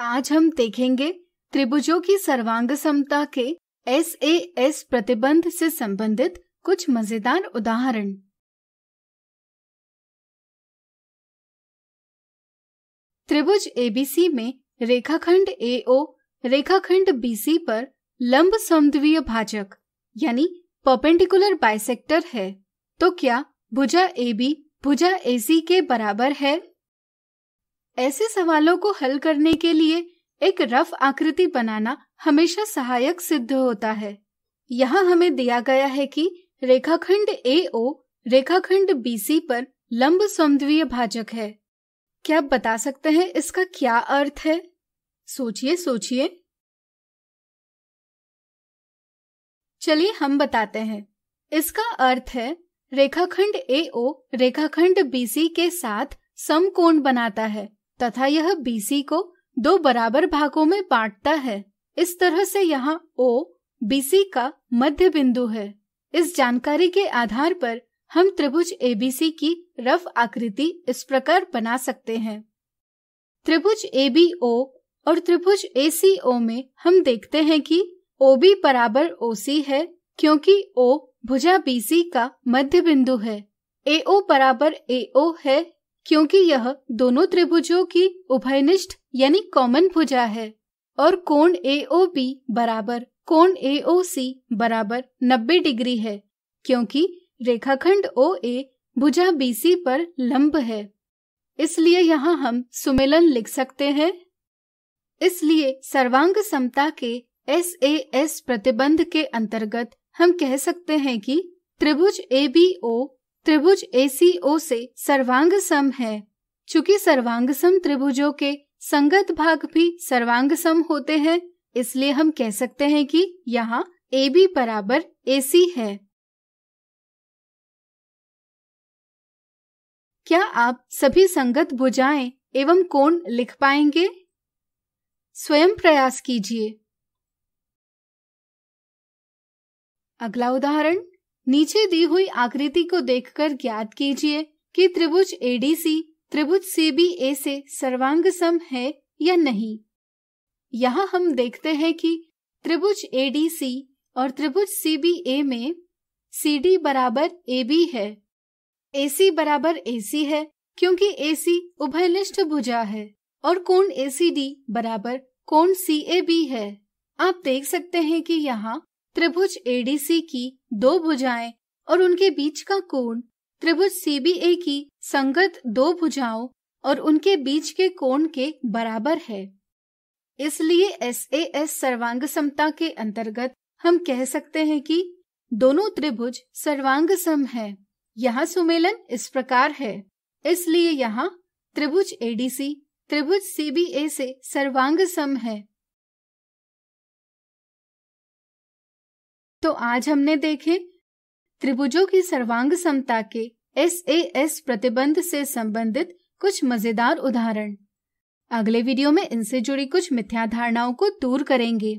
आज हम देखेंगे त्रिभुजों की सर्वांग समता के एस ए एस प्रतिबंध से संबंधित कुछ मजेदार उदाहरण त्रिभुज एबीसी में रेखाखंड एओ रेखाखंड बीसी पर लंब समद्वीय भाजक यानी पर्पेंडिकुलर बाइसेक्टर है तो क्या भुजा ए बी भुजा ए सी के बराबर है ऐसे सवालों को हल करने के लिए एक रफ आकृति बनाना हमेशा सहायक सिद्ध होता है यहाँ हमें दिया गया है कि रेखाखंड ए ओ रेखाखंड बीसी पर लंब समद्वीय भाजक है क्या आप बता सकते हैं इसका क्या अर्थ है सोचिए सोचिए चलिए हम बताते हैं इसका अर्थ है रेखाखंड ए ओ रेखाखंड बीसी के साथ समकोण बनाता है तथा यह बीसी को दो बराबर भागों में बांटता है इस तरह से यहाँ ओ बीसी का मध्य बिंदु है इस जानकारी के आधार पर हम त्रिभुज एबीसी की रफ आकृति इस प्रकार बना सकते हैं त्रिभुज एबीओ और त्रिभुज एसीओ में हम देखते हैं कि OB बराबर OC है क्योंकि O भुजा BC का मध्य बिंदु है AO बराबर AO है क्योंकि यह दोनों त्रिभुजों की उभयनिष्ठ यानी कॉमन भुजा है और कोण ए ओ बी बराबर कोण ए ओ सी बराबर 90 डिग्री है क्योंकि रेखाखंड ओ ए भुजा बी सी पर लंब है इसलिए यहाँ हम सुमेलन लिख सकते हैं इसलिए सर्वांग समता के एस ए एस प्रतिबंध के अंतर्गत हम कह सकते हैं कि त्रिभुज ए बी ओ त्रिभुज एसीओ से सर्वांग सम है चूंकि सर्वांग सम त्रिभुजों के संगत भाग भी सर्वांग सम होते हैं इसलिए हम कह सकते हैं कि यहाँ ए बी बराबर ए सी है क्या आप सभी संगत भुजाएं एवं कोण लिख पाएंगे स्वयं प्रयास कीजिए अगला उदाहरण नीचे दी हुई आकृति को देखकर ज्ञात कीजिए कि त्रिभुज एडीसी त्रिभुज सीबीए से सर्वांग सम है या नहीं यहाँ हम देखते हैं कि त्रिभुज एडीसी और त्रिभुज सीबीए में सीडी बराबर एबी है एसी बराबर एसी है क्योंकि एसी उभयनिष्ठ भुजा है और कोण एसीडी बराबर कोण सीएबी है आप देख सकते हैं कि यहाँ त्रिभुज एडीसी की दो भुजाएं और उनके बीच का कोण त्रिभुज सीबीए की संगत दो भुजाओं और उनके बीच के कोण के बराबर है इसलिए एस ए एस सर्वांग समता के अंतर्गत हम कह सकते हैं कि दोनों त्रिभुज सर्वांग सम है यहाँ सुमेलन इस प्रकार है इसलिए यहाँ त्रिभुज एडीसी त्रिभुज सीबीए से सर्वांग सम है तो आज हमने देखे त्रिभुजों की सर्वांग समता के एस ए एस प्रतिबंध से संबंधित कुछ मजेदार उदाहरण अगले वीडियो में इनसे जुड़ी कुछ मिथ्या धारणाओं को दूर करेंगे